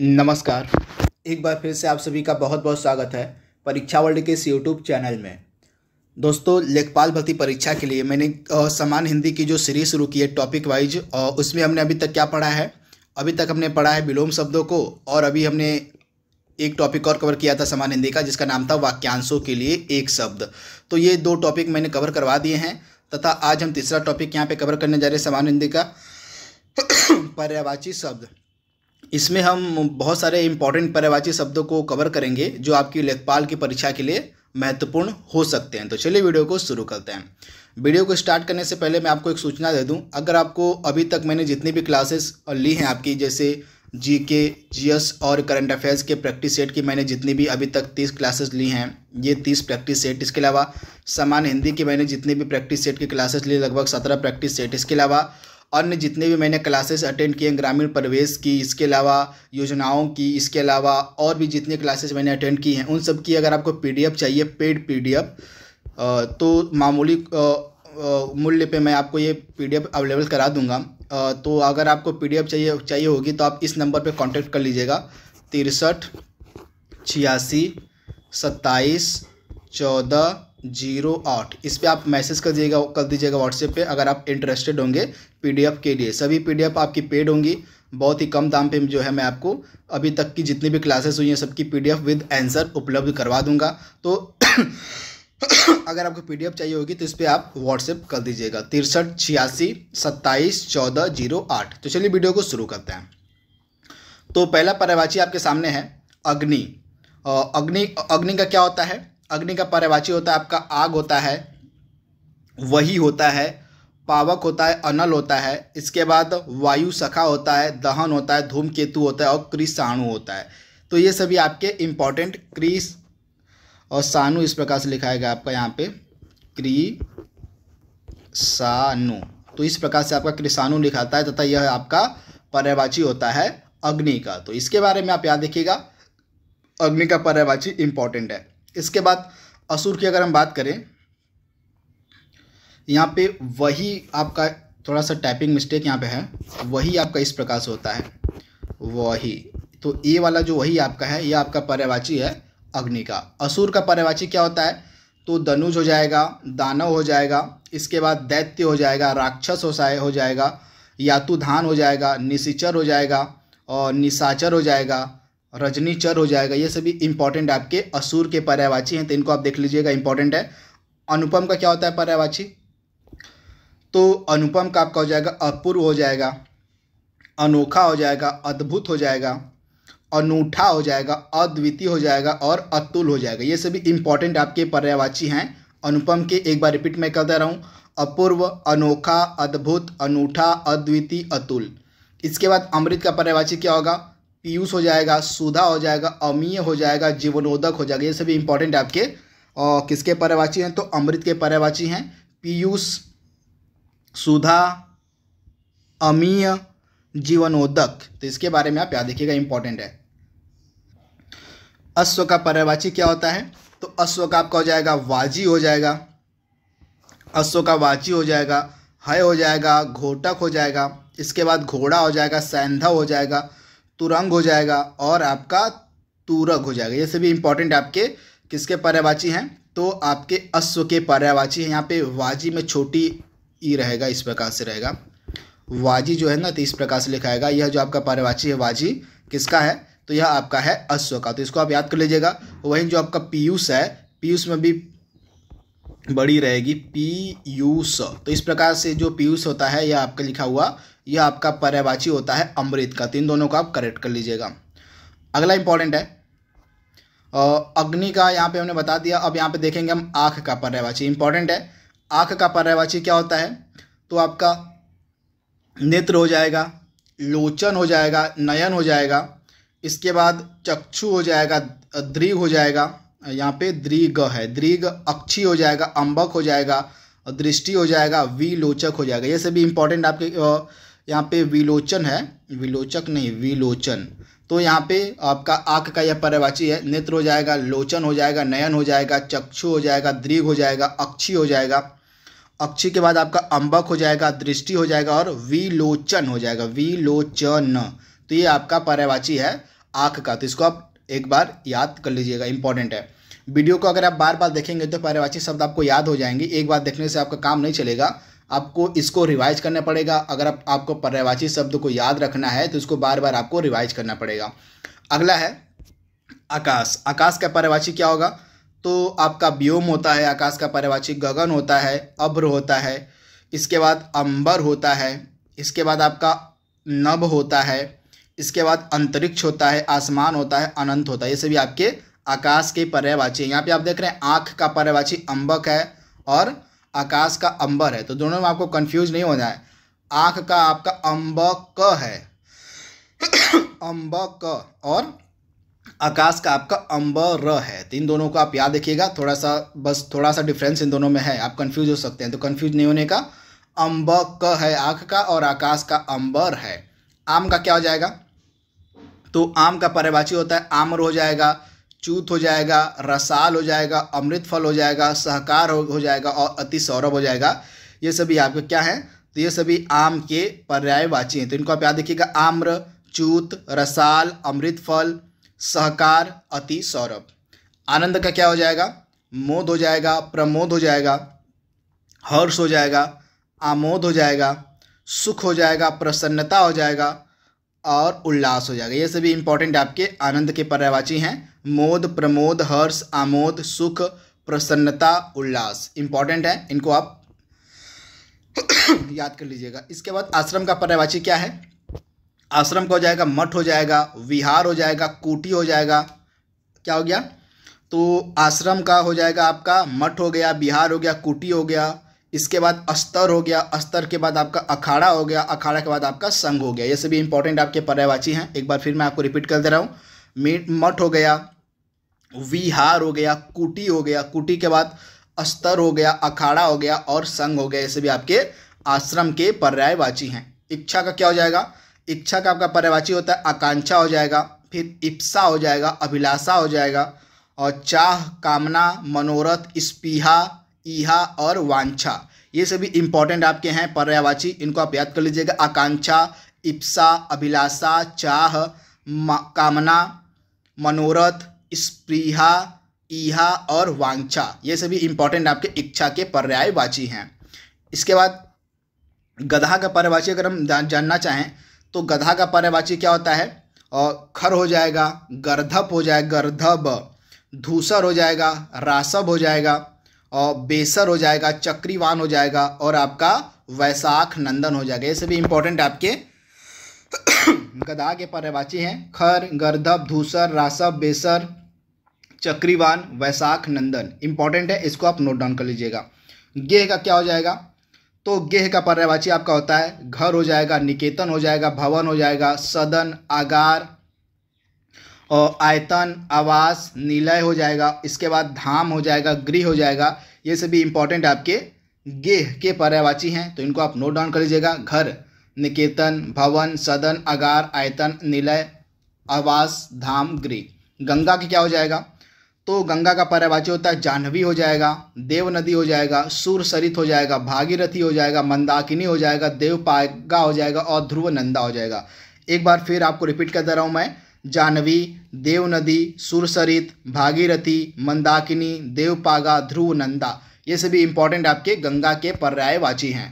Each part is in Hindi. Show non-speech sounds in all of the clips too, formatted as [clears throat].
नमस्कार एक बार फिर से आप सभी का बहुत बहुत स्वागत है परीक्षा वर्ल्ड के इस यूट्यूब चैनल में दोस्तों लेखपाल भर्ती परीक्षा के लिए मैंने समान हिंदी की जो सीरीज शुरू की है टॉपिक वाइज उसमें हमने अभी तक क्या पढ़ा है अभी तक हमने पढ़ा है विलोम शब्दों को और अभी हमने एक टॉपिक और कवर किया था समान हिंदी का जिसका नाम था वाक्यांशों के लिए एक शब्द तो ये दो टॉपिक मैंने कवर करवा दिए हैं तथा आज हम तीसरा टॉपिक यहाँ पर कवर करने जा रहे हैं समान हिंदी का [coughs] पर्यावाची शब्द इसमें हम बहुत सारे इंपॉर्टेंट पर्यायवाची शब्दों को कवर करेंगे जो आपकी लेखपाल की परीक्षा के लिए महत्वपूर्ण हो सकते हैं तो चलिए वीडियो को शुरू करते हैं वीडियो को स्टार्ट करने से पहले मैं आपको एक सूचना दे दूं अगर आपको अभी तक मैंने जितनी भी क्लासेस ली हैं आपकी जैसे जी के जी एस और करंट अफेयर्स के प्रैक्टिस सेट की मैंने जितनी भी अभी तक तीस क्लासेस ली हैं ये तीस प्रैक्टिस सेट इसके अलावा सामान्य हिंदी की मैंने जितनी भी प्रैक्टिस सेट की क्लासेस ली लगभग सत्रह प्रैक्टिस सेट इसके अलावा अन्य जितने भी मैंने क्लासेस अटेंड किए ग्रामीण प्रवेश की इसके अलावा योजनाओं की इसके अलावा और भी जितने क्लासेस मैंने अटेंड की हैं उन सब की अगर आपको पीडीएफ चाहिए पेड पीडीएफ तो मामूली मूल्य पे मैं आपको ये पीडीएफ अवेलेबल करा दूंगा तो अगर आपको पीडीएफ चाहिए चाहिए होगी तो आप इस नंबर पर कॉन्टेक्ट कर लीजिएगा तिरसठ छियासी सत्ताईस चौदह जीरो आठ इस पर आप मैसेज कर दिएगा कर दीजिएगा व्हाट्सएप पे अगर आप इंटरेस्टेड होंगे पीडीएफ के लिए सभी पीडीएफ आपकी पेड होंगी बहुत ही कम दाम पे जो है मैं आपको अभी तक की जितनी भी क्लासेस हुई हैं सबकी पीडीएफ विद आंसर उपलब्ध करवा दूंगा तो [coughs] अगर आपको पीडीएफ चाहिए होगी तो इस पर आप व्हाट्सएप कर दीजिएगा तिरसठ छियासी सत्ताईस चौदह जीरो आठ तो चलिए वीडियो को शुरू करते हैं तो पहला परिवाची आपके सामने है अग्नि अग्नि अग्नि का क्या होता है अग्नि का पर्यवाची होता है आपका आग होता है वही होता है पावक होता है अनल होता है इसके बाद वायु सखा होता है दहन होता है धूमकेतु होता है और क्रिसाणु होता है तो ये सभी आपके इम्पॉर्टेंट क्रिस और सानु इस प्रकार से लिखा गया आपका यहाँ पे क्री सानु तो इस प्रकार से आपका क्रिसाणु लिखाता है तथा यह आपका पर्यवाची होता है अग्नि का तो इसके बारे में आप याद देखिएगा अग्नि का पर्यवाची इंपॉर्टेंट है इसके बाद असुर की अगर हम बात करें यहाँ पे वही आपका थोड़ा सा टाइपिंग मिस्टेक यहाँ पे है वही आपका इस प्रकार से होता है वही तो ये वाला जो वही आपका है ये आपका पर्यवाची है अग्नि का असुर का पर्यवाची क्या होता है तो दनुज हो जाएगा दानव हो जाएगा इसके बाद दैत्य हो जाएगा राक्षस हो साय हो जाएगा यातुधान हो जाएगा निशिचर हो जाएगा और निशाचर हो जाएगा रजनीचर हो जाएगा ये सभी इंपॉर्टेंट आपके असुर के पर्यावाची हैं तो इनको आप देख लीजिएगा इंपॉर्टेंट है अनुपम का क्या होता है पर्यावाची तो अनुपम का आपका हो जाएगा अपूर्व हो जाएगा अनोखा हो जाएगा अद्भुत हो जाएगा अनूठा हो जाएगा अद्वितीय हो जाएगा और अतुल हो जाएगा ये सभी इंपॉर्टेंट आपके पर्यावाची हैं अनुपम के एक बार रिपीट मैं करता रहा हूँ अपूर्व अनोखा अद्भुत अनूठा अद्वितीय अतुल इसके बाद अमृत का पर्यावाची क्या होगा पीयूष हो जाएगा सुधा हो जाएगा अमीय हो जाएगा जीवनोदक हो जाएगा ये सभी इंपॉर्टेंट आपके और किसके पर्यावाची हैं तो अमृत के पर्यावाची हैं पीयूष सुधा अमीय जीवनोदक तो इसके बारे में आप याद देखिएगा इंपॉर्टेंट है अश्व का पर्यावाची क्या होता है तो अश्व का आपका हो जाएगा वाजी हो जाएगा अश्व का वाची हो जाएगा हय हो जाएगा घोटक हो जाएगा इसके बाद घोड़ा हो जाएगा सैंधा हो जाएगा तुरंग हो जाएगा और आपका तुरग हो जाएगा ये सभी इंपॉर्टेंट आपके किसके पर्यावाची हैं तो आपके अश्व के पर्यावाची हैं यहाँ पे वाजी में छोटी ई रहेगा इस प्रकार से रहेगा वाजी जो है ना तो इस प्रकार से लिखा यह जो आपका पर्यावाची है वाजी किसका है तो यह आपका है अश्व का तो इसको आप याद कर लीजिएगा वहीं जो आपका पीयूष है पीयूष में भी बड़ी रहेगी पीयूष तो इस प्रकार से जो पीयूष होता है यह आपका लिखा हुआ यह आपका पर्यावाची होता है अमृत का तीन दोनों को आप करेक्ट कर लीजिएगा अगला इंपॉर्टेंट है अग्नि का यहाँ पे हमने बता दिया अब यहाँ पे देखेंगे हम आँख का पर्यावाची इंपॉर्टेंट है आँख का पर्यावाची क्या होता है तो आपका नेत्र हो जाएगा लोचन हो जाएगा नयन हो जाएगा इसके बाद चक्षु हो जाएगा दृग हो जाएगा यहाँ पे दृग है दृग अक्षी हो जाएगा अंबक हो जाएगा दृष्टि हो जाएगा विलोचक हो जाएगा ये सभी इंपॉर्टेंट आपके यहाँ पे विलोचन है विलोचक नहीं विलोचन तो यहाँ पे आपका आँख का यह पर्यवाची है नेत्र हो जाएगा लोचन हो जाएगा नयन हो जाएगा चक्षु हो जाएगा दृघ हो जाएगा अक्षी हो जाएगा अक्षी के बाद आपका अंबक हो जाएगा दृष्टि हो जाएगा और विलोचन हो जाएगा विलोचन तो ये आपका पर्यवाची है आँख का तो इसको आप एक बार याद कर लीजिएगा इंपॉर्टेंट है वीडियो को अगर आप बार बार देखेंगे तो पर्यवाची शब्द आपको याद हो जाएंगे एक बार देखने से आपका काम नहीं चलेगा आपको इसको रिवाइज करना पड़ेगा अगर आप, आपको पर्यायवाची शब्द को याद रखना है तो इसको बार बार आपको रिवाइज करना पड़ेगा अगला है आकाश आकाश का पर्यायवाची क्या होगा तो आपका व्योम होता है आकाश का पर्यायवाची गगन होता है अभ्र होता है इसके बाद अंबर होता है इसके बाद आपका नभ होता है इसके बाद अंतरिक्ष होता है आसमान होता है अनंत होता है ये सभी आपके आकाश के पर्यायवाची हैं यहाँ पे आप देख रहे हैं आँख का पर्यायवाची अंबक है और आकाश का अंबर है तो दोनों में आपको कंफ्यूज नहीं होना है आंख का आपका अंब क है अंब क और आकाश का आपका अंब र है तो इन दोनों को आप याद रखिएगा थोड़ा सा बस थोड़ा सा डिफरेंस इन दोनों में है आप कंफ्यूज हो सकते हैं तो कंफ्यूज नहीं होने का अंब क है आंख का और आकाश का अंबर है आम का क्या हो जाएगा तो आम का परिभाषी होता है आम्र हो जाएगा चूत हो जाएगा रसाल हो जाएगा अमृत फल हो जाएगा सहकार हो, हो जाएगा और अति सौरभ हो जाएगा ये सभी आपके क्या हैं तो ये सभी आम के पर्याय वाची हैं तो इनको आप याद देखिएगा आम्र चूत रसाल अमृत फल सहकार अति सौरभ आनंद का क्या हो जाएगा मोद हो जाएगा प्रमोद हो जाएगा हर्ष हो जाएगा आमोद हो जाएगा सुख हो जाएगा प्रसन्नता हो जाएगा और उल्लास हो जाएगा ये सभी इंपॉर्टेंट आपके आनंद के पर्यावाची हैं मोद प्रमोद हर्ष आमोद सुख प्रसन्नता उल्लास इंपॉर्टेंट है इनको आप याद कर लीजिएगा इसके बाद आश्रम का पर्यावाची क्या है आश्रम का हो जाएगा मठ हो जाएगा विहार हो जाएगा कोटी हो जाएगा क्या हो गया तो आश्रम का हो जाएगा आपका मठ हो गया बिहार हो गया कुटी हो गया इसके बाद अस्तर हो गया अस्तर के बाद आपका अखाड़ा हो गया अखाड़ा के बाद आपका संघ हो गया ये सभी इंपॉर्टेंट आपके पर्यायवाची हैं एक बार फिर मैं आपको रिपीट कर दे रहा हूँ मठ हो गया विहार हो गया कुटी हो गया कुटी के बाद अस्तर हो गया अखाड़ा हो गया और संघ हो गया ये सभी आपके आश्रम के पर्यायवाची हैं इच्छा का क्या हो जाएगा इच्छा का आपका पर्यायवाची होता है आकांक्षा हो जाएगा फिर इप्सा हो जाएगा अभिलाषा हो जाएगा और चाह कामना मनोरथ स्पीहा ईहा और वांछा ये सभी इंपॉर्टेंट आपके हैं पर्यावाची इनको आप याद कर लीजिएगा आकांक्षा इप्सा अभिलाषा चाह कामना मनोरथ स्प्रीहा ईहा और वांछा ये सभी इंपॉर्टेंट आपके इच्छा के पर्यायवाची हैं इसके बाद गधा का पर्यायवाची अगर हम जानना चाहें तो गधा का पर्यायवाची क्या होता है और खर हो जाएगा गर्धप हो जाएगा गर्धब धूसर हो जाएगा रासब हो जाएगा बेसर हो जाएगा चक्रीवान हो जाएगा और आपका वैसाख नंदन हो जाएगा ये सभी इंपॉर्टेंट आपके [coughs] गदा के पर्यवाची हैं खर गर्धभ धूसर रासभ बेसर चक्रीवान वैसाख नंदन इंपॉर्टेंट है इसको आप नोट डाउन कर लीजिएगा गेह का क्या हो जाएगा तो गेह का पर्यवाची आपका होता है घर हो जाएगा निकेतन हो जाएगा भवन हो जाएगा सदन आगार आयतन आवास नीलय हो जाएगा इसके बाद धाम हो जाएगा गृह हो जाएगा ये सभी इंपॉर्टेंट आपके गेह के पर्यावाची हैं तो इनको आप नोट डाउन कर लीजिएगा घर निकेतन भवन सदन अगार आयतन निलय आवास धाम गृह गंगा की क्या हो जाएगा तो गंगा का पर्यावाची होता है जाह्नवी हो जाएगा देव नदी हो जाएगा सूर सरित हो जाएगा भागीरथी हो जाएगा मंदाकिनी हो जाएगा पागा हो जाएगा और ध्रुव नंदा हो जाएगा एक बार फिर आपको रिपीट कर दे रहा हूँ मैं जाह्नवी देवनदी सुरसरित भागीरथी मंदाकिनी देवपागा ध्रुवनंदा ये सभी इंपॉर्टेंट आपके गंगा के पर्यायवाची हैं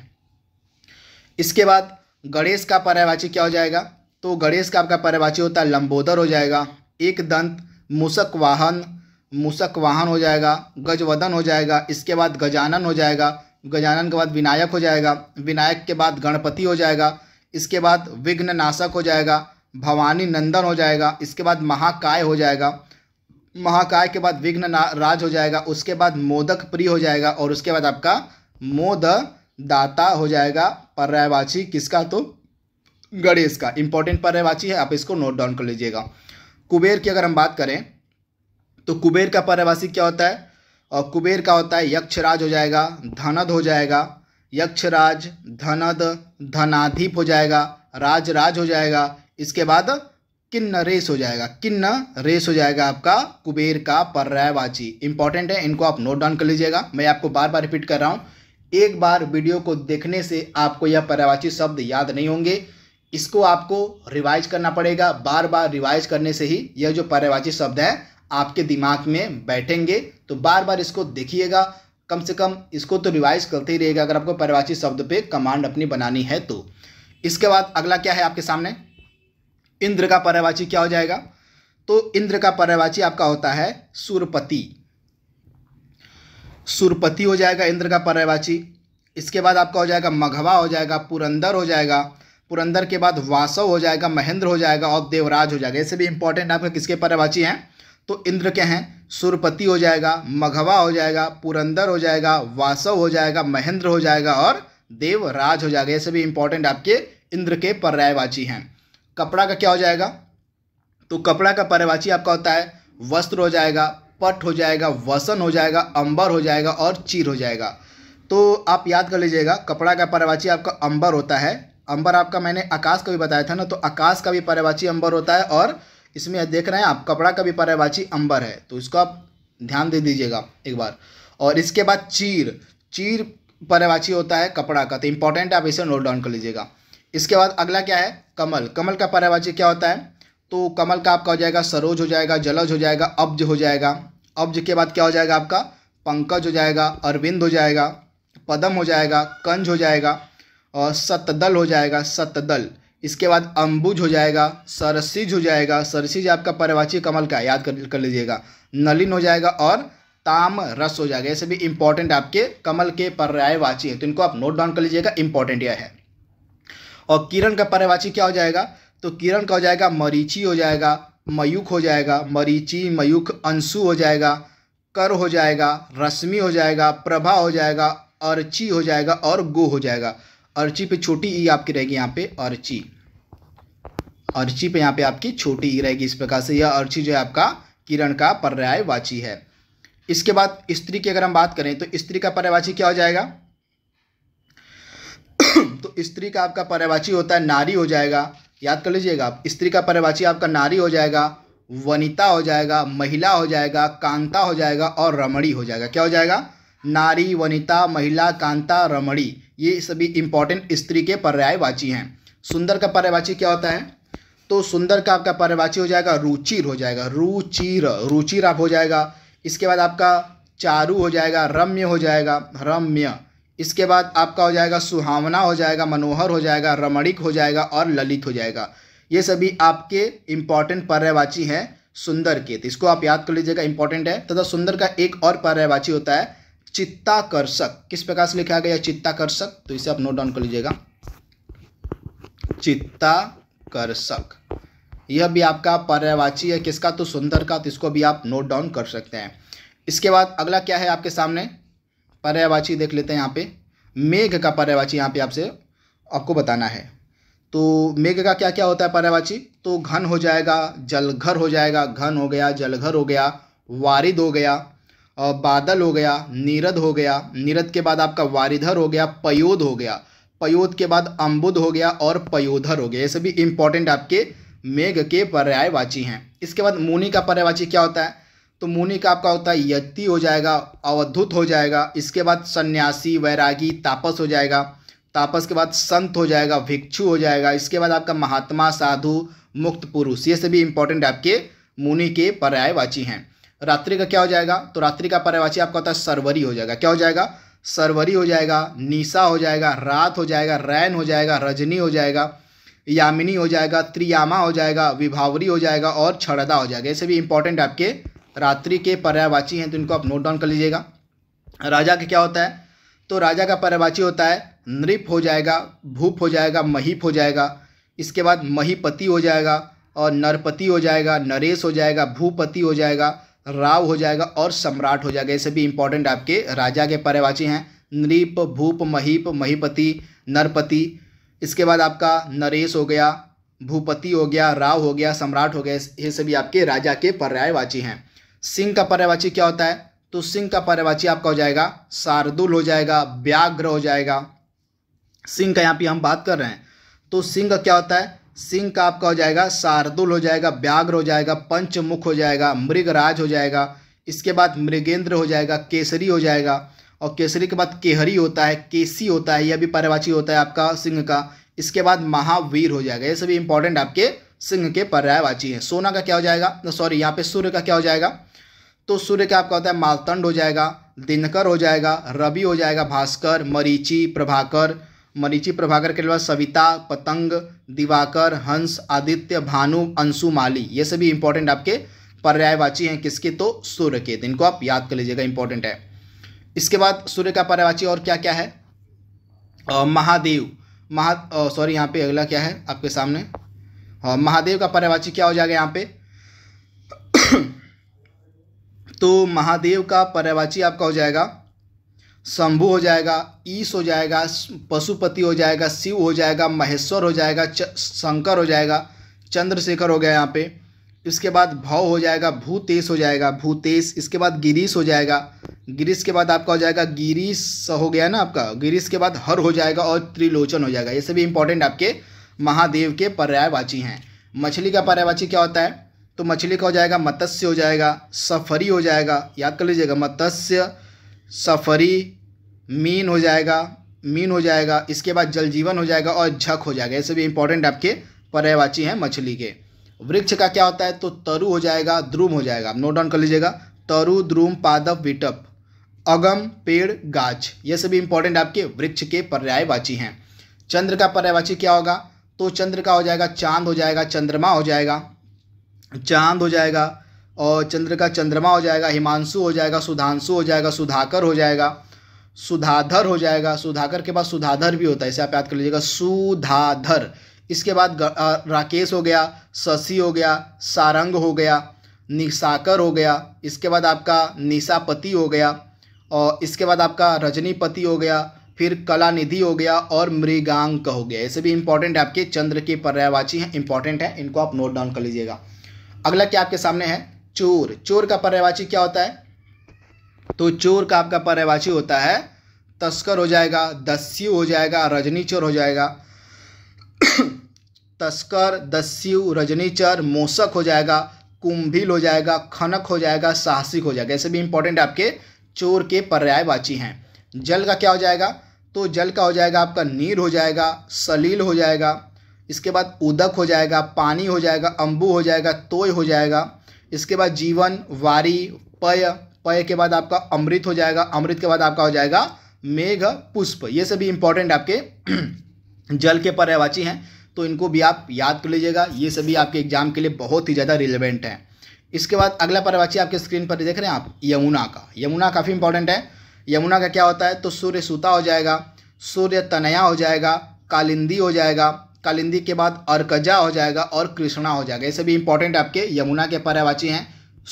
इसके बाद गणेश का पर्यायवाची क्या हो जाएगा तो गणेश का आपका पर्यायवाची होता है लंबोदर हो जाएगा एक दंत मूसक वाहन मूसक वाहन हो जाएगा गजवदन हो जाएगा इसके बाद गजानन हो जाएगा गजानन के बाद विनायक हो जाएगा विनायक के बाद गणपति हो जाएगा इसके बाद विघ्न नाशक हो जाएगा भवानी नंदन हो जाएगा इसके बाद महाकाय हो जाएगा महाकाय के बाद विघ्न राज हो जाएगा उसके बाद मोदक प्रिय हो जाएगा और उसके बाद आपका मोद दाता हो जाएगा पर्यायवाची किसका तो गणेश का इंपॉर्टेंट पर्यायवाची है आप इसको नोट डाउन कर लीजिएगा कुबेर की अगर हम बात करें तो कुबेर का पर्यायवाची क्या होता है और कुबेर का होता है यक्षराज हो जाएगा धनद हो जाएगा यक्षराज धनद धनाधिप हो जाएगा राजराज राज हो जाएगा इसके बाद किन्न रेस हो जाएगा किन्न रेस हो जाएगा आपका कुबेर का पर्यायवाची इंपॉर्टेंट है इनको आप नोट डाउन कर लीजिएगा मैं आपको बार बार रिपीट कर रहा हूं एक बार वीडियो को देखने से आपको यह पर्यायवाची शब्द याद नहीं होंगे इसको आपको रिवाइज करना पड़ेगा बार बार रिवाइज करने से ही यह जो पर्यायवाची शब्द है आपके दिमाग में बैठेंगे तो बार बार इसको देखिएगा कम से कम इसको तो रिवाइज करते ही रहेगा अगर आपको पर्यायवाची शब्द पे कमांड अपनी बनानी है तो इसके बाद अगला क्या है आपके सामने इंद्र का पर्यवाची क्या हो जाएगा तो इंद्र का पर्यवाची आपका होता है सुरपति सुरपति हो जाएगा इंद्र का पर्यवाची इसके बाद आपका हो जाएगा मघवा हो जाएगा पुरंदर हो जाएगा पुरंदर के बाद वासव हो जाएगा महेंद्र हो जाएगा और देवराज हो जाएगा ऐसे भी इंपॉर्टेंट आपके किसके पर्यवाची हैं तो इंद्र के हैं सुरपति हो जाएगा मघवा हो जाएगा पुरंदर हो जाएगा वासव हो जाएगा महेंद्र हो जाएगा और देवराज हो जाएगा ऐसे भी इंपॉर्टेंट आपके इंद्र के पर्यायवाची हैं कपड़ा का क्या हो जाएगा तो कपड़ा का परिभाषी आपका होता है वस्त्र हो जाएगा पट हो जाएगा वसन हो जाएगा अंबर हो जाएगा और चीर हो जाएगा तो आप याद कर लीजिएगा कपड़ा का परिभाषी आपका अंबर होता है अंबर आपका मैंने आकाश का भी बताया था ना तो आकाश का भी परिभाषी अंबर होता है और इसमें देख रहे हैं आप कपड़ा का भी परिभाषी अंबर है तो इसको आप ध्यान दे दीजिएगा एक बार और इसके बाद चीर चीर परिभाषी होता है कपड़ा का तो इंपॉर्टेंट आप इसे नोट डाउन कर लीजिएगा इसके बाद अगला क्या है कमल कमल का पर्यावाची क्या होता है तो कमल का आपका हो जाएगा सरोज हो जाएगा जलज हो जाएगा अब्ज हो जाएगा अब्ज के बाद क्या हो जाएगा आपका पंकज हो जाएगा अरविंद हो जाएगा पदम हो जाएगा कंज हो जाएगा और सतदल हो जाएगा सतदल इसके बाद अम्बुज हो जाएगा सरसिज हो जाएगा सरसिज आपका पर्यावाची कमल का याद कर कर लीजिएगा नलिन हो जाएगा और ताम रस हो जाएगा ऐसे सभी इंपॉर्टेंट आपके कमल के पर्यायवाची है तो इनको आप नोट डाउन कर लीजिएगा इंपॉर्टेंट यह है और किरण का पर्यवाची क्या हो जाएगा तो किरण का हो जाएगा मरीची हो जाएगा मयूख हो जाएगा मरीची मयूख अंशु हो जाएगा कर हो जाएगा रश्मि हो जाएगा प्रभा हो जाएगा अर्ची हो जाएगा और गो हो जाएगा अर्ची पे छोटी ई आपकी रहेगी यहाँ पे अर्ची अर्ची पे यहाँ पे आपकी छोटी ई रहेगी इस प्रकार से यह अर्ची जो है आपका किरण का पर्यायवाची है इसके बाद स्त्री की अगर हम बात करें तो स्त्री का पर्यायवाची क्या हो जाएगा [coughs] तो स्त्री का आपका पर्यवाची होता है नारी हो जाएगा याद कर लीजिएगा आप स्त्री का पर्यवाची आपका नारी हो जाएगा वनिता हो जाएगा महिला हो जाएगा कांता हो जाएगा और रमणी हो जाएगा क्या हो जाएगा नारी वनिता महिला कांता रमणी ये सभी इंपॉर्टेंट स्त्री के पर्यायवाची हैं सुंदर का पर्यावाची क्या होता है तो सुंदर का आपका पर्यावाची हो जाएगा रुचिर हो जाएगा रुचिर रुचिर आप हो जाएगा इसके बाद आपका चारू हो जाएगा रम्य हो जाएगा रम्य इसके बाद आपका हो जाएगा सुहावना हो जाएगा मनोहर हो जाएगा रमणिक हो जाएगा और ललित हो जाएगा ये सभी आपके इम्पॉर्टेंट पर्यायवाची हैं सुंदर के तो इसको आप याद कर लीजिएगा इंपॉर्टेंट है तथा सुंदर का एक और पर्यायवाची होता है चित्ताकर्षक किस प्रकार से लिखा गया चित्ताकर्षक तो इसे आप नोट डाउन कर लीजिएगा चित्ताकर्षक यह भी आपका पर्यायवाची है किसका तो सुंदर का तो इसको भी आप नोट डाउन कर सकते हैं इसके बाद अगला क्या है आपके सामने पर्यावाची देख लेते हैं यहाँ पे मेघ का पर्यावाची यहाँ पे आपसे आपको बताना है तो मेघ का क्या क्या होता है पर्यावाची तो घन हो जाएगा जलघर हो जाएगा घन हो गया जलघर हो गया वारिद हो गया बादल हो गया नीरद हो गया नीरद के बाद आपका वारिधर हो गया पयोध हो गया पयोध के बाद अम्बुद हो गया और पयोधर हो गया ये सभी इंपॉर्टेंट आपके मेघ के पर्यायवाची हैं इसके बाद मुनि का पर्यायवाची क्या होता है तो मुनि का आपका होता है यति हो जाएगा अवधुत हो जाएगा इसके बाद सन्यासी वैरागी तापस हो जाएगा तापस के बाद संत हो जाएगा भिक्षु हो जाएगा इसके बाद आपका महात्मा साधु मुक्त पुरुष ये सभी इंपॉर्टेंट आपके मुनि के पर्यायवाची हैं रात्रि का क्या हो जाएगा तो रात्रि का पर्यायवाची आपका होता है सरवरी हो जाएगा क्या हो जाएगा सरवरी हो जाएगा निशा हो जाएगा रात हो जाएगा रैन हो जाएगा रजनी हो जाएगा यामिनी हो जाएगा त्रियामा हो जाएगा विभावरी हो जाएगा और छड़दा हो जाएगा ये सभी इंपॉर्टेंट आपके रात्रि के पर्यावाची हैं तो इनको आप नोट डाउन कर लीजिएगा राजा का क्या होता है तो राजा का पर्यावाची होता है नृप हो जाएगा भूप हो जाएगा महीप हो जाएगा इसके बाद महीपति हो जाएगा और नरपति हो जाएगा नरेश हो जाएगा भूपति हो जाएगा राव हो जाएगा और सम्राट हो जाएगा ये सभी इंपॉर्टेंट आपके राजा के पर्यावाची हैं नृप भूप महीप महीपति नरपति इसके बाद आपका नरेश हो गया भूपति हो गया राव हो गया सम्राट हो गया ये सभी आपके राजा के पर्यायवाची हैं सिंह का पर्यावाची क्या होता है तो सिंह का पर्यावाची आपका हो जाएगा शार्दुल हो जाएगा व्याघ्र हो जाएगा सिंह का यहाँ पे हम बात कर रहे हैं तो सिंह का क्या होता है सिंह का आपका हो जाएगा शार्दुल हो जाएगा व्याघ्र हो जाएगा पंचमुख हो जाएगा मृगराज हो जाएगा इसके बाद मृगेंद्र हो जाएगा केसरी हो जाएगा और केसरी के बाद केहरी होता है केसी होता है यह भी पर्यावाची होता है आपका सिंह का इसके बाद महावीर हो जाएगा ये सभी इंपॉर्टेंट आपके सिंह के पर्यायवाची हैं सोना का क्या हो जाएगा सॉरी यहाँ पे सूर्य का क्या हो जाएगा तो सूर्य का आपका होता है मालतंड हो जाएगा दिनकर हो जाएगा रवि हो जाएगा भास्कर मरीचि प्रभाकर मरीचि प्रभाकर के अलावा सविता पतंग दिवाकर हंस आदित्य भानु अंशु माली ये सभी इंपॉर्टेंट आपके पर्यायवाची हैं किसके तो सूर्य के दिन तो को आप याद कर लीजिएगा इंपॉर्टेंट है इसके बाद सूर्य का पर्यायवाची और क्या क्या है आ, महादेव महा सॉरी यहाँ पे अगला क्या है आपके सामने आ, महादेव का पर्यायवाची क्या हो जाएगा यहाँ पे तो महादेव का पर्यावाची आपका हो जाएगा शंभु हो जाएगा ईश हो जाएगा पशुपति हो जाएगा शिव हो जाएगा महेश्वर हो जाएगा शंकर हो जाएगा चंद्रशेखर हो गया यहाँ पे इसके बाद भव हो जाएगा भूतेश हो जाएगा भूतेश इसके बाद गिरीश हो जाएगा गिरीश के बाद आपका हो जाएगा गिरीश हो गया ना आपका गिरीश के बाद हर हो जाएगा और त्रिलोचन हो जाएगा ये सभी इंपॉर्टेंट आपके महादेव के पर्यायवाची हैं मछली का पर्यायवाची क्या होता है तो मछली का हो जाएगा मत्स्य हो जाएगा सफरी हो जाएगा याद कर लीजिएगा मत्स्य सफरी मीन हो जाएगा मीन हो जाएगा इसके बाद जल जीवन हो जाएगा और झक हो जाएगा ऐसे भी इंपॉर्टेंट आपके पर्यायवाची हैं मछली के वृक्ष का क्या होता है तो तरु हो जाएगा द्रुम हो जाएगा आप नोट डाउन कर लीजिएगा तरु द्रुम पादप विटप अगम पेड़ गाछ ये सभी इंपॉर्टेंट आपके वृक्ष के पर्यायवाची हैं चंद्र का पर्यायवाची क्या होगा तो चंद्र का हो जाएगा चांद हो जाएगा चंद्रमा हो जाएगा चांद हो जाएगा और चंद्र का चंद्रमा हो जाएगा हिमांशु हो जाएगा सुधांशु हो जाएगा सुधाकर हो जाएगा सुधाधर हो जाएगा सुधाकर के बाद सुधाधर भी होता है इसे आप याद कर लीजिएगा सुधाधर इसके बाद राकेश हो गया शशि हो गया सारंग हो गया निशाकर हो गया इसके बाद आपका निशापति हो गया और इसके बाद आपका रजनीपति हो गया फिर कलानिधि हो गया और मृगांक हो गया ऐसे भी इंपॉर्टेंट आपके चंद्र के पर्यायवाची हैं इंपॉर्टेंट हैं इनको आप नोट डाउन कर लीजिएगा अगला क्या आपके सामने है चोर चोर का पर्यायवाची क्या होता है तो चोर का आपका पर्यायवाची होता है तस्कर हो जाएगा दस्यु हो जाएगा रजनी हो जाएगा [coughs] तस्कर दस्यु रजनीचर मोसक हो जाएगा कुंभिल हो जाएगा खनक हो जाएगा साहसिक हो जाएगा ऐसे भी इंपॉर्टेंट आपके चोर के पर्यायवाची हैं जल का क्या हो जाएगा तो जल का हो जाएगा आपका नीर हो जाएगा सलील हो जाएगा इसके बाद उदक हो जाएगा पानी हो जाएगा अम्बू हो जाएगा तोय हो जाएगा इसके बाद जीवन वारी पय पय के बाद आपका अमृत हो जाएगा अमृत के बाद आपका हो जाएगा मेघ पुष्प ये सभी इंपॉर्टेंट आपके [clears throat] जल के पर्यावाची हैं तो इनको भी आप याद कर लीजिएगा ये सभी आपके एग्जाम के लिए बहुत ही ज़्यादा रिलेवेंट हैं इसके बाद अगला पर्यावाची आपके स्क्रीन पर देख रहे हैं आप यमुना का यमुना काफ़ी इंपॉर्टेंट है यमुना का क्या होता है तो सूर्य सूता हो जाएगा सूर्य तनया हो जाएगा कालिंदी हो जाएगा कालिंदी के बाद अर्कजा हो जाएगा और कृष्णा हो जाएगा ये सभी इंपॉर्टेंट आपके यमुना के पर्यावाची हैं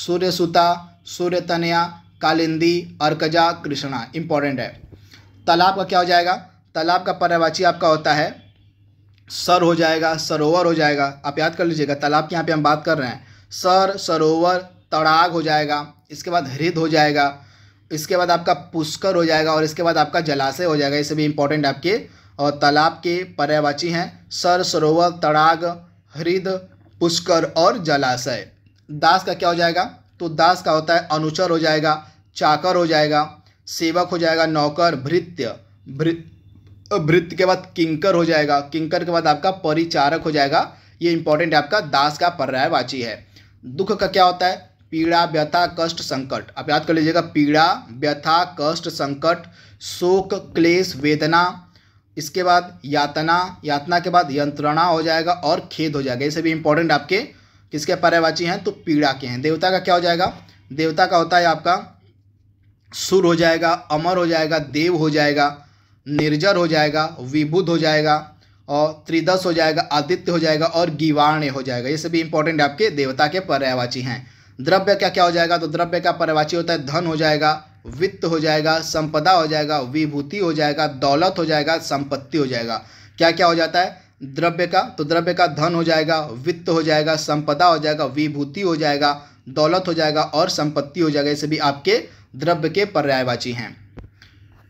सूर्य सूता सूर्य तनया कालिंदी अर्कजा कृष्णा इंपॉर्टेंट है तालाब का क्या हो जाएगा तालाब का पर्यावाची आपका होता है सर हो जाएगा सरोवर हो जाएगा आप याद कर लीजिएगा तालाब की यहाँ पे हम बात कर रहे हैं सर सरोवर तड़ाग हो जाएगा इसके बाद हृद हो जाएगा इसके बाद आपका पुष्कर हो जाएगा और इसके बाद आपका जलाशय हो जाएगा ये सभी इंपॉर्टेंट आपके और तालाब के पर्यावाची हैं सर सरोवर तड़ाग हृद पुष्कर और जलाशय दास का क्या हो जाएगा तो दास का होता है अनुचर हो जाएगा चाकर हो जाएगा सेवक हो जाएगा नौकर भृत्य भृत्य के बाद किंकर हो जाएगा किंकर के बाद आपका परिचारक हो जाएगा ये इंपॉर्टेंट है आपका दास का पर्यायवाची है दुख का क्या होता है पीड़ा व्यथा कष्ट संकट आप याद कर लीजिएगा पीड़ा व्यथा कष्ट संकट शोक क्लेश वेदना इसके बाद यातना यातना के बाद यंत्रणा हो जाएगा और खेद हो जाएगा ये सभी इंपॉर्टेंट आपके किसके पर्यावाची हैं तो पीड़ा के हैं देवता का क्या हो जाएगा देवता का होता है आपका सुर हो जाएगा अमर हो जाएगा देव हो जाएगा निर्जर हो जाएगा विभुद हो जाएगा और त्रिदश हो जाएगा आदित्य हो जाएगा और गिवाण्य हो जाएगा ये सभी इंपॉर्टेंट आपके देवता के पर्यावाची हैं द्रव्य का क्या हो जाएगा तो द्रव्य का पर्यावाची होता है धन हो जाएगा वित्त हो जाएगा संपदा हो जाएगा विभूति हो जाएगा दौलत हो जाएगा संपत्ति हो जाएगा क्या क्या हो जाता है द्रव्य का तो द्रव्य का धन हो जाएगा वित्त हो जाएगा संपदा हो जाएगा विभूति हो जाएगा दौलत हो जाएगा और संपत्ति हो जाएगा इसे भी आपके द्रव्य के पर्यायवाची हैं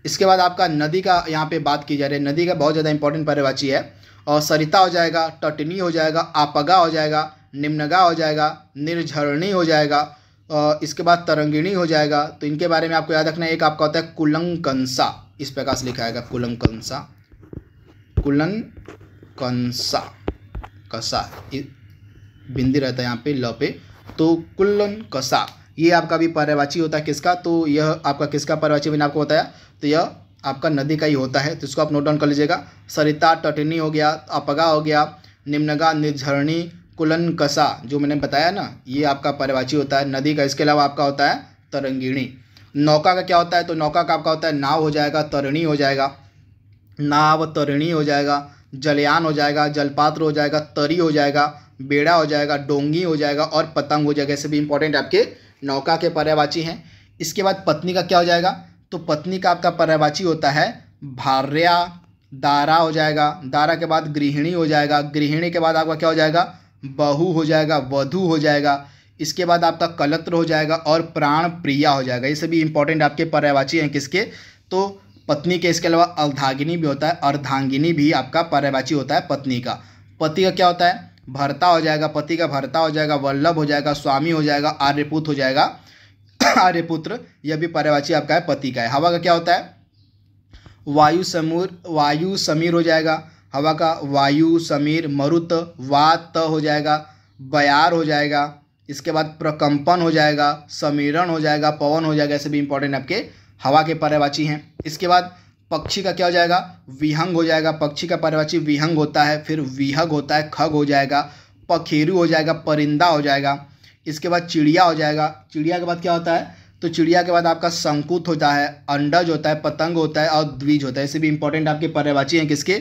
इसके बाद आपका नदी का यहाँ पे बात की जा रही है नदी का बहुत ज़्यादा इंपॉर्टेंट पर्यायवाची है और सरिता हो जाएगा टटनी हो जाएगा आपगा हो जाएगा निम्नगा हो जाएगा निर्झरणी हो जाएगा इसके बाद तरंगिणी हो जाएगा तो इनके बारे में आपको याद रखना है एक आपका होता है कुलंकंसा इस प्रकार से लिखा जाएगा कुलंकंसा कुलन कंसा कसा बिंदी रहता है यहाँ पे ल पे तो कुल्लन कसा ये आपका भी पर्यवाची होता है किसका तो यह आपका किसका पर्यवाची मैंने आपको बताया तो यह आपका नदी का ही होता है तो इसको आप नोट डाउन कर लीजिएगा सरिता टटनी हो गया अपगा हो गया निम्नगा निर्झरणी कुलनकसा जो मैंने बताया ना ये आपका परवाची होता है नदी का इसके अलावा आपका होता है तरंगिणी नौका का क्या होता है तो नौका का आपका होता है नाव हो जाएगा तरणी हो जाएगा नाव तरणी हो जाएगा जलयान हो जाएगा जलपात्र हो जाएगा तरी हो जाएगा बेड़ा हो जाएगा डोंगी हो जाएगा और पतंग हो जाएगा ऐसे भी इंपॉर्टेंट आपके नौका के पर्यावाची हैं इसके बाद पत्नी का क्या हो जाएगा तो पत्नी का आपका पर्यावाची होता है भार्या दारा हो जाएगा दारा के बाद गृहिणी हो जाएगा गृहिणी के बाद आपका क्या हो जाएगा बहु हो जाएगा वधु हो जाएगा इसके बाद आपका कलत्र हो जाएगा और प्राण प्रिया हो जाएगा ये सभी इंपॉर्टेंट आपके पर्यावाची हैं किसके तो पत्नी के इसके अलावा अर्धागिनी भी होता है अर्धांगिनी भी आपका पर्यावाची होता है पत्नी का पति का क्या होता है भरता हो जाएगा पति का भरता हो जाएगा वल्लभ हो जाएगा स्वामी हो जाएगा आर्यपुत हो जाएगा [clears throat] आर्यपुत्र यह भी पर्यायवाची आपका है पति का है हवा का क्या होता है वायु समूर वायु समीर हो जाएगा हवा का वायु समीर मरुत वात त हो जाएगा बयार हो जाएगा इसके बाद प्रकंपन हो जाएगा समीरण हो जाएगा पवन हो जाएगा ऐसे भी इंपॉर्टेंट आपके हवा के पर्यवाची हैं इसके बाद पक्षी का क्या हो जाएगा विहंग हो जाएगा पक्षी का पर्यवाची विहंग होता है फिर विहग होता है खग हो जाएगा पखेरू हो जाएगा परिंदा हो जाएगा इसके बाद चिड़िया हो जाएगा चिड़िया के बाद क्या होता है तो चिड़िया के बाद आपका संकुत होता है अंडज होता है पतंग होता है और द्विज होता है ऐसे भी इंपॉर्टेंट आपके पर्यावाची हैं किसके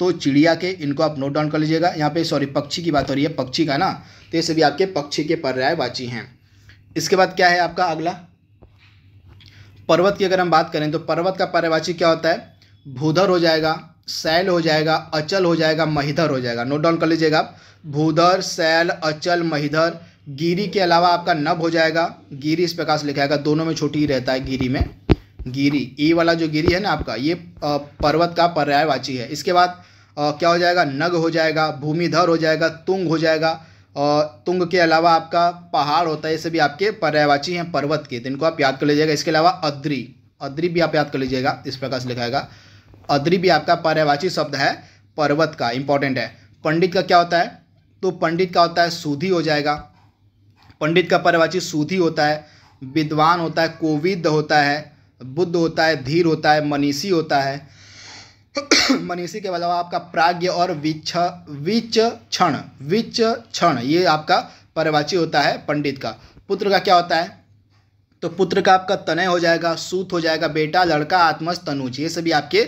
तो चिड़िया के इनको आप नोट डाउन कर लीजिएगा यहाँ पे सॉरी पक्षी की बात हो रही है पक्षी का ना तो ये सभी आपके पक्षी के पर्यायवाची हैं इसके बाद क्या है आपका अगला पर्वत की अगर हम बात करें तो पर्वत का पर्यावाची क्या होता है भूधर हो जाएगा सैल हो जाएगा अचल हो जाएगा महिधर हो जाएगा नोट डाउन कर लीजिएगा आप भूधर सैल अचल महिधर गिरी के अलावा आपका नब हो जाएगा गिरी इस प्रकार से लिखा जाएगा दोनों में छोटी ही रहता है गिरी में गिरी ई वाला जो गिरी है ना आपका ये पर्वत का पर्यायवाची है इसके बाद क्या हो जाएगा नग हो जाएगा भूमिधर हो जाएगा तुंग हो जाएगा और तुंग के अलावा आपका पहाड़ होता है ये सभी आपके पर्यायवाची हैं पर्वत के तो इनको आप याद कर लीजिएगा इसके अलावा अद्री अद्री भी आप याद कर लीजिएगा इस प्रकार से लिखाएगा अद्री भी आपका पर्यायवाची शब्द है पर्वत का इंपॉर्टेंट है पंडित का क्या होता है तो पंडित का होता है सूधी हो जाएगा पंडित का पर्यवाची सूधी होता है विद्वान होता है कोविद होता है बुद्ध होता है धीर होता है मनीषी होता है [clears throat] मनीषी के अलावा आपका प्राज्ञ और विच्छ विच क्षण विच क्षण ये आपका पर्यवाची होता है पंडित का पुत्र का क्या होता है तो पुत्र का आपका तनय हो जाएगा सूत हो जाएगा बेटा लड़का आत्मज तनुज ये सभी आपके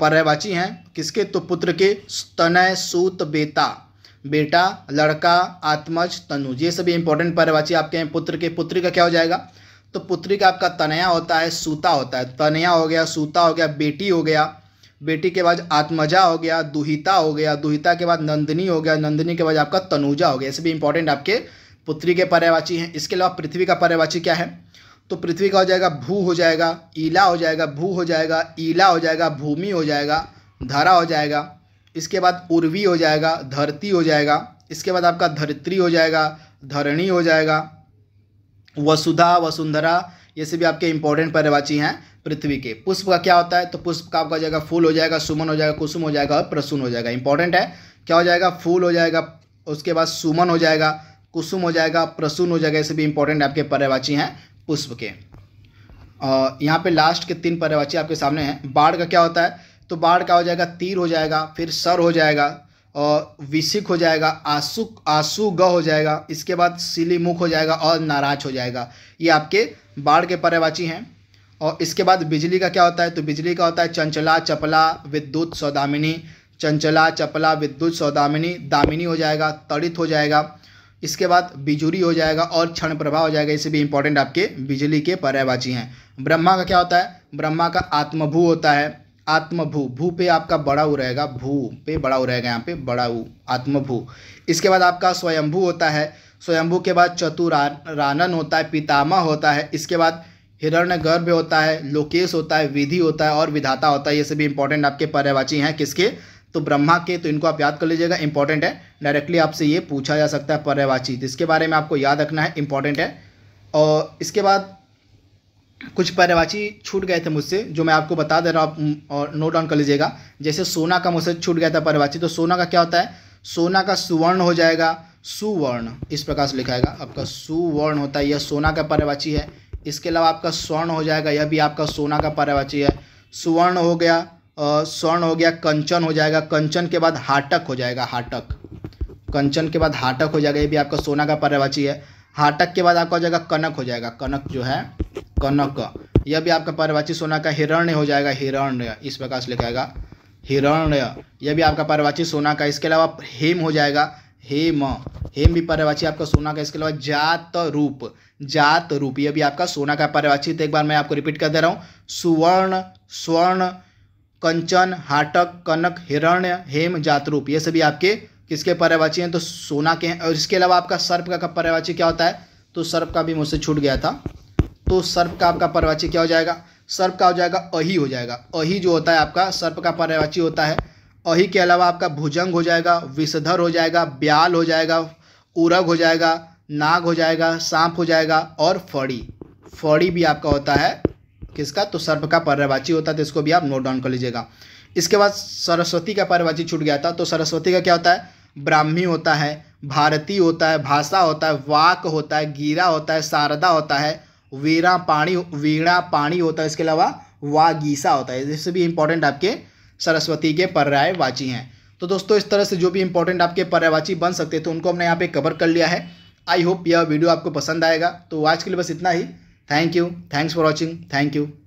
पर्यवाची हैं किसके तो पुत्र के तनय सूत बेता बेटा लड़का आत्मज तनुज ये सभी इंपॉर्टेंट पर्यवाची आपके हैं पुत्र के पुत्री का क्या हो जाएगा तो पुत्री का आपका तनया होता है सूता होता है तनया हो गया सूता हो गया बेटी हो गया बेटी के बाद आत्मजा हो गया दुहिता हो गया दुहिता के बाद नंदनी हो गया नंदनी के बाद आपका तनुजा हो गया ये सभी इंपॉर्टेंट आपके पुत्री के पर्यवाची हैं इसके अलावा पृथ्वी का पर्यवाची क्या है तो पृथ्वी का हो जाएगा भू हो जाएगा ईला हो जाएगा भू हो जाएगा ईला हो जाएगा भूमि हो जाएगा धारा हो जाएगा इसके बाद उर्वी हो जाएगा धरती हो जाएगा इसके बाद आपका धरित्री हो जाएगा धरणी हो जाएगा वसुधा वसुंधरा ये सभी आपके इंपॉर्टेंट पर्यवाची हैं पृथ्वी के पुष्प का क्या होता है तो पुष्प का आपका जाएगा फूल हो जाएगा सुमन हो जाएगा कुसुम हो जाएगा और प्रसून हो जाएगा इंपॉर्टेंट है क्या हो जाएगा फूल हो जाएगा उसके बाद सुमन हो जाएगा कुसुम हो जाएगा प्रसून हो जाएगा ये सभी इंपॉर्टेंट आपके पर्यवाची हैं पुष्प के यहाँ पे लास्ट के तीन पर्यवाची आपके सामने हैं बाढ़ का क्या होता है तो बाढ़ का हो जाएगा तीर हो जाएगा फिर सर हो जाएगा और विशिक हो जाएगा आंसू आंसू ग हो जाएगा इसके बाद सिली मुख हो जाएगा और नाराज हो जाएगा ये आपके बाढ़ के पर्यवाची हैं और इसके बाद बिजली का क्या होता है तो बिजली का होता है चंचला चपला विद्युत सौदामिनी चंचला चपला विद्युत सौदामिनी दामिनी हो जाएगा तड़ित हो जाएगा इसके बाद बिजुरी हो जाएगा और क्षण प्रभाव हो जाएगा इसे भी इंपॉर्टेंट आपके बिजली के पर्यावाची हैं ब्रह्मा का क्या होता है ब्रह्मा का आत्मभू होता है आत्मभू भू पे आपका बड़ा ऊ रहेगा भू पे बड़ा ऊ रहेगा यहाँ पे बड़ा ऊ आत्मभू इसके बाद आपका स्वयंभू होता है स्वयंभू के बाद चतुरानन होता है पितामह होता है इसके बाद हिरण्य गर्भ होता है लोकेश होता है विधि होता है और विधाता होता है ये सभी इंपॉर्टेंट आपके पर्यावाची हैं किसके तो ब्रह्मा के तो इनको आप याद कर लीजिएगा इंपॉर्टेंट है डायरेक्टली आपसे ये पूछा जा सकता है पर्यावाची इसके बारे में आपको याद रखना है इंपॉर्टेंट है और इसके बाद कुछ पर्यवाची छूट गए थे मुझसे जो मैं आपको बता दे रहा हूँ और नोट डाउन कर लीजिएगा जैसे सोना का मुझसे छूट गया था पर्यवाची तो सोना का क्या होता है सोना का सुवर्ण हो जाएगा सुवर्ण इस प्रकार से लिखाएगा आपका सुवर्ण होता है यह सोना का पर्यवाची है इसके अलावा आपका स्वर्ण हो जाएगा यह भी आपका सोना का पर्यवाची है सुवर्ण हो गया स्वर्ण हो गया कंचन हो जाएगा कंचन के बाद हाटक हो जाएगा हाटक कंचन के बाद हाटक हो जाएगा ये भी आपका सोना का पर्यवाची है हाटक के बाद आपका हो जाएगा कनक हो जाएगा कनक जो है कनक यह भी आपका पर्वाची सोना का हिरण्य हो जाएगा हिरण्य इस प्रकार से लिखाएगा हिरण्य यह भी आपका पर्वाची सोना का इसके अलावा हेम हो जाएगा हेम हेम भी पर्यवाची आपका सोना का इसके अलावा जात रूप जात रूप यह भी आपका सोना का पर्यवाची तो एक बार मैं आपको रिपीट कर दे रहा हूँ सुवर्ण स्वर्ण कंचन हाटक कनक हिरण्य हेम जात रूप ये सभी आपके किसके पर्यावाची हैं तो सोना के हैं और इसके अलावा आपका सर्प का पर्यावाची क्या होता है तो सर्प का भी मुझसे छूट गया था तो सर्प का आपका पर्यावाची क्या हो जाएगा सर्प का हो जाएगा अही हो जाएगा अही जो होता है आपका सर्प का पर्यावाची होता है अही के अलावा आपका भुजंग हो जाएगा विषधर हो जाएगा ब्याल हो जाएगा उरग हो जाएगा नाग हो जाएगा सांप हो जाएगा और फड़ी फड़ी भी आपका होता है किसका तो सर्प का पर्यावाची होता है तो इसको भी आप नोट डाउन कर लीजिएगा इसके बाद सरस्वती का पर्यावाची छूट गया था तो सरस्वती का क्या होता है ब्राह्मी होता है भारती होता है भाषा होता है वाक होता है गीरा होता है शारदा होता है वीरा पाणी वीणा पाणी होता है इसके अलावा वागीसा होता है जिससे भी इंपॉर्टेंट आपके सरस्वती के पर्यायवाची हैं तो दोस्तों इस तरह से जो भी इंपॉर्टेंट आपके पर्यायवाची बन सकते थे तो उनको हमने यहाँ पे कवर कर लिया है आई होप यह वीडियो आपको पसंद आएगा तो आज के लिए बस इतना ही thank you thanks for watching thank you